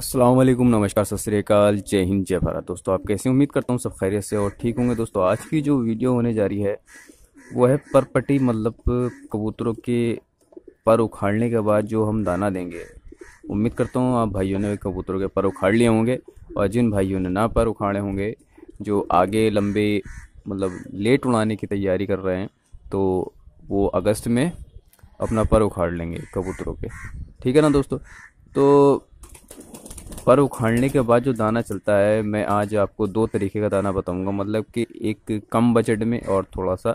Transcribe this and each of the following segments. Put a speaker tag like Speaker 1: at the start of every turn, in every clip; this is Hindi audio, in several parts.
Speaker 1: असलम नमस्कार सत श्रीकाल जय हिंद जय भारत दोस्तों आप कैसे उम्मीद करता हूँ सब खैरियत से और ठीक होंगे दोस्तों आज की जो वीडियो होने जा रही है वो है परपटी मतलब कबूतरों के पर उखाड़ने के बाद जो हम दाना देंगे उम्मीद करता हूँ आप भाइयों ने कबूतरों के पर उखाड़ लिए होंगे और जिन भाइयों ने ना पर उखाड़े होंगे जो आगे लंबे मतलब लेट उड़ाने की तैयारी कर रहे हैं तो वो अगस्त में अपना पर उखाड़ लेंगे कबूतरों के ठीक है ना दोस्तों तो पर उखाड़ने के बाद जो दाना चलता है मैं आज आपको दो तरीके का दाना बताऊंगा मतलब कि एक कम बजट में और थोड़ा सा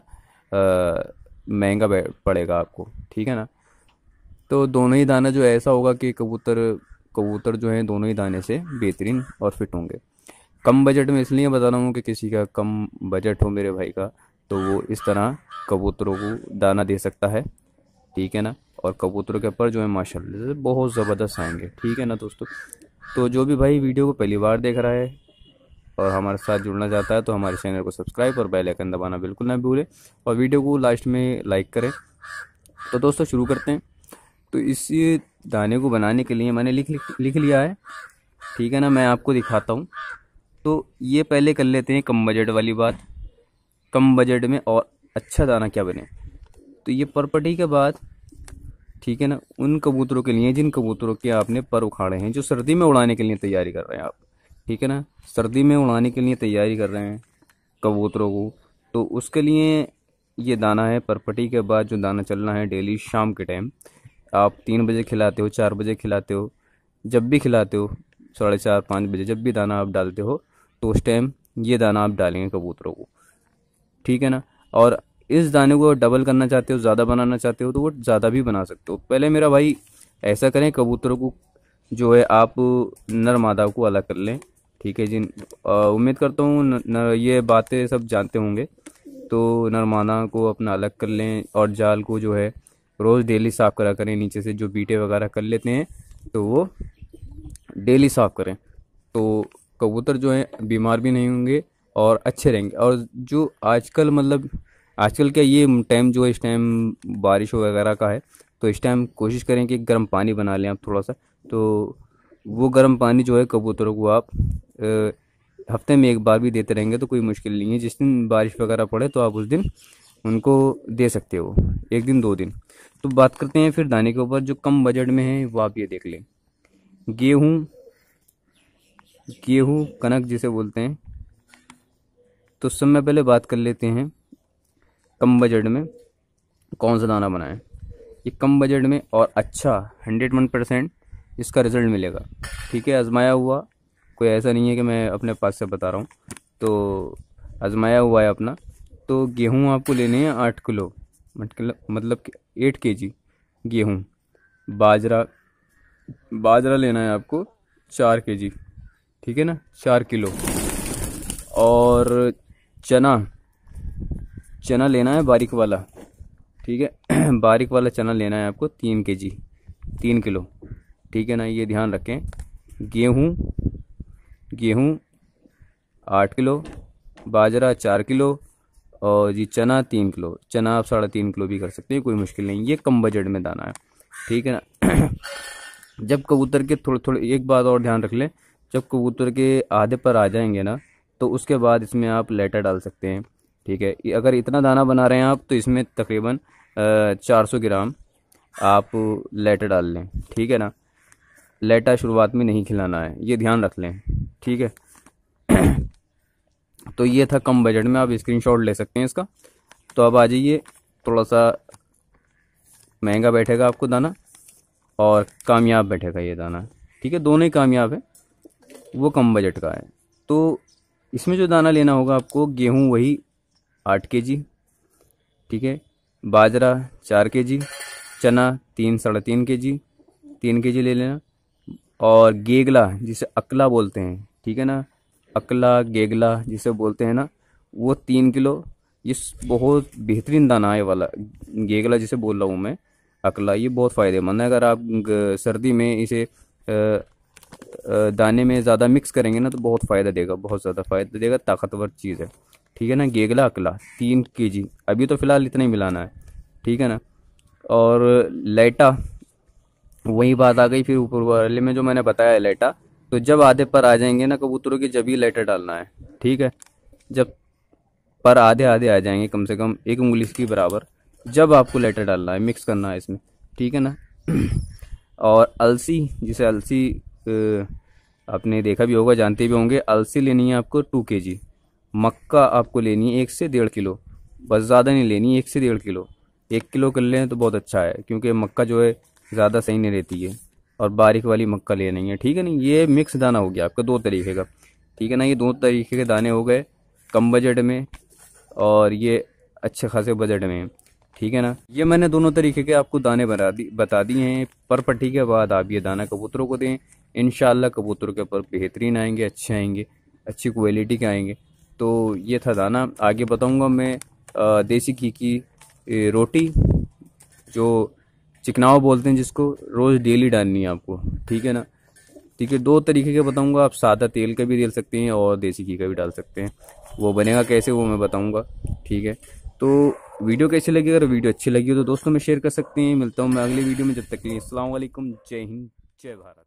Speaker 1: महंगा पड़ेगा आपको ठीक है ना तो दोनों ही दाना जो ऐसा होगा कि कबूतर कबूतर जो है दोनों ही दाने से बेहतरीन और फिट होंगे कम बजट में इसलिए बता रहा हूँ कि किसी का कम बजट हो मेरे भाई का तो वो इस तरह कबूतरों को दाना दे सकता है ठीक है ना और कबूतरों के पर जो है माशाल्लाह बहुत ज़बरदस्त आएंगे ठीक है ना दोस्तों तो जो भी भाई वीडियो को पहली बार देख रहा है और हमारे साथ जुड़ना चाहता है तो हमारे चैनल को सब्सक्राइब और बेल आइकन दबाना बिल्कुल ना भूलें और वीडियो को लास्ट में लाइक करें तो दोस्तों शुरू करते हैं तो इस दाने को बनाने के लिए मैंने लिख लिख लिया है ठीक है ना मैं आपको दिखाता हूँ तो ये पहले कर लेते हैं कम बजट वाली बात कम बजट में और अच्छा दाना क्या बने तो ये प्रॉपर्टी के बाद ठीक है ना उन कबूतरों के लिए जिन कबूतरों के आपने पर उखाड़े हैं जो सर्दी में उड़ाने के लिए तैयारी कर रहे हैं आप ठीक है ना सर्दी में उड़ाने के लिए तैयारी कर रहे हैं कबूतरों को तो उसके लिए ये दाना है परपटी के बाद जो दाना चलना है डेली शाम के टाइम आप तीन बजे खिलाते हो चार बजे खिलाते हो जब भी खिलाते हो साढ़े चार पाँच बजे जब भी दाना आप डालते हो तो उस टाइम ये दाना आप डालेंगे कबूतरों को ठीक है ना और इस दाने को डबल करना चाहते हो ज़्यादा बनाना चाहते हो तो वो ज़्यादा भी बना सकते हो पहले मेरा भाई ऐसा करें कबूतरों को जो है आप नर मादा को अलग कर लें ठीक है जी उम्मीद करता हूँ ये बातें सब जानते होंगे तो नरमाना को अपना अलग कर लें और जाल को जो है रोज़ डेली साफ़ करा करें नीचे से जो बीटे वगैरह कर लेते हैं तो वो डेली साफ़ करें तो कबूतर जो है बीमार भी नहीं होंगे और अच्छे रहेंगे और जो आजकल मतलब आजकल क्या ये टाइम जो है इस टाइम बारिश वगैरह का है तो इस टाइम कोशिश करें कि गर्म पानी बना लें आप थोड़ा सा तो वो गर्म पानी जो है कबूतरों को आप हफ्ते में एक बार भी देते रहेंगे तो कोई मुश्किल नहीं है जिस दिन बारिश वगैरह पड़े तो आप उस दिन उनको दे सकते हो एक दिन दो दिन तो बात करते हैं फिर दाने के ऊपर जो कम बजट में है वो आप ये देख लें गेहूँ गेहूँ कनक जिसे बोलते हैं तो उस समय पहले बात कर लेते हैं कम बजट में कौन सा दाना बनाएं ये कम बजट में और अच्छा हंड्रेड वन परसेंट इसका रिज़ल्ट मिलेगा ठीक है आजमाया हुआ कोई ऐसा नहीं है कि मैं अपने पास से बता रहा हूँ तो आजमाया हुआ है अपना तो गेहूँ आपको लेने हैं आठ किलो मतलब, मतलब कि एट के जी गेहूँ बाजरा बाजरा लेना है आपको चार के जी ठीक है ना चार किलो और चना चना लेना है बारीक वाला ठीक है बारीक वाला चना लेना है आपको तीन के जी तीन किलो ठीक है ना ये ध्यान रखें गेहूँ गेहूँ आठ किलो बाजरा चार किलो और जी चना तीन किलो चना आप साढ़े तीन किलो भी कर सकते हैं कोई मुश्किल नहीं ये कम बजट में दाना है ठीक है ना जब कबूतर के थोड़े थोड़े एक बात और ध्यान रख लें जब कबूतर के आधे पर आ जाएंगे ना तो उसके बाद इसमें आप लेटर डाल सकते हैं ठीक है अगर इतना दाना बना रहे हैं आप तो इसमें तकरीबन चार सौ ग्राम आप लेटा डाल लें ठीक है ना लेटा शुरुआत में नहीं खिलाना है ये ध्यान रख लें ठीक है तो ये था कम बजट में आप स्क्रीनशॉट ले सकते हैं इसका तो अब आ जाइए थोड़ा सा महंगा बैठेगा आपको दाना और कामयाब बैठेगा ये दाना ठीक है दोनों ही कामयाब है वो कम बजट का है तो इसमें जो दाना लेना होगा आपको गेहूँ वही आठ के जी ठीक है बाजरा चार के जी चना तीन साढ़े तीन के जी तीन के जी ले लेना और गेगला जिसे अकला बोलते हैं ठीक है ना अकला गेगला जिसे बोलते हैं ना वो तीन किलो ये बहुत बेहतरीन दाना है वाला गेगला जिसे बोल रहा हूँ मैं अकला ये बहुत फ़ायदेमंद है अगर आप सर्दी में इसे दाने में ज़्यादा मिक्स करेंगे ना तो बहुत फ़ायदा देगा बहुत ज़्यादा फ़ायदा देगा ताकतवर चीज़ है ठीक है ना गेगला अकला तीन के जी अभी तो फ़िलहाल इतना ही मिलाना है ठीक है ना और लेटा वही बात आ गई फिर ऊपर वाले में जो मैंने बताया लेटा तो जब आधे पर आ जाएंगे ना कबूतरों के जब ही लेटर डालना है ठीक है जब पर आधे आधे आ जाएंगे कम से कम एक उंगली के बराबर जब आपको लेटर डालना है मिक्स करना है इसमें ठीक है ना और अलसी जिसे अलसी आपने देखा भी होगा जानते भी होंगे अलसी लेनी है आपको टू के जी मक्का आपको लेनी है एक से डेढ़ किलो बस ज़्यादा नहीं लेनी एक से डेढ़ किलो एक किलो कर लें तो बहुत अच्छा है क्योंकि मक्का जो है ज़्यादा सही नहीं रहती है और बारीक वाली मक्का ले है ठीक है ना ये मिक्स दाना हो गया आपका दो तरीके का ठीक है ना ये दो तरीके के दाने हो गए कम बजट में और ये अच्छे खासे बजट में ठीक है ना ये मैंने दोनों तरीके के आपको दाने बना दी बता दिए हैं पर पट्टी के बाद आप ये दाना कबूतरों को दें इन कबूतरों के ऊपर बेहतरीन आएंगे अच्छे आएंगे अच्छी क्वालिटी के आएंगे तो ये था दाना आगे बताऊँगा मैं देसी घी की रोटी जो चिकनाव बोलते हैं जिसको रोज़ डेली डालनी है आपको ठीक है ना ठीक है दो तरीके के बताऊंगा आप सादा तेल का भी डाल सकते हैं और देसी घी का भी डाल सकते हैं वो बनेगा कैसे वो मैं बताऊंगा ठीक है तो वीडियो कैसी लगी अगर वीडियो अच्छी लगी हो तो दोस्तों में शेयर कर सकते हैं मिलता हूँ मैं अगली वीडियो में जब तक के लिए असलम जय हिंद जय भारत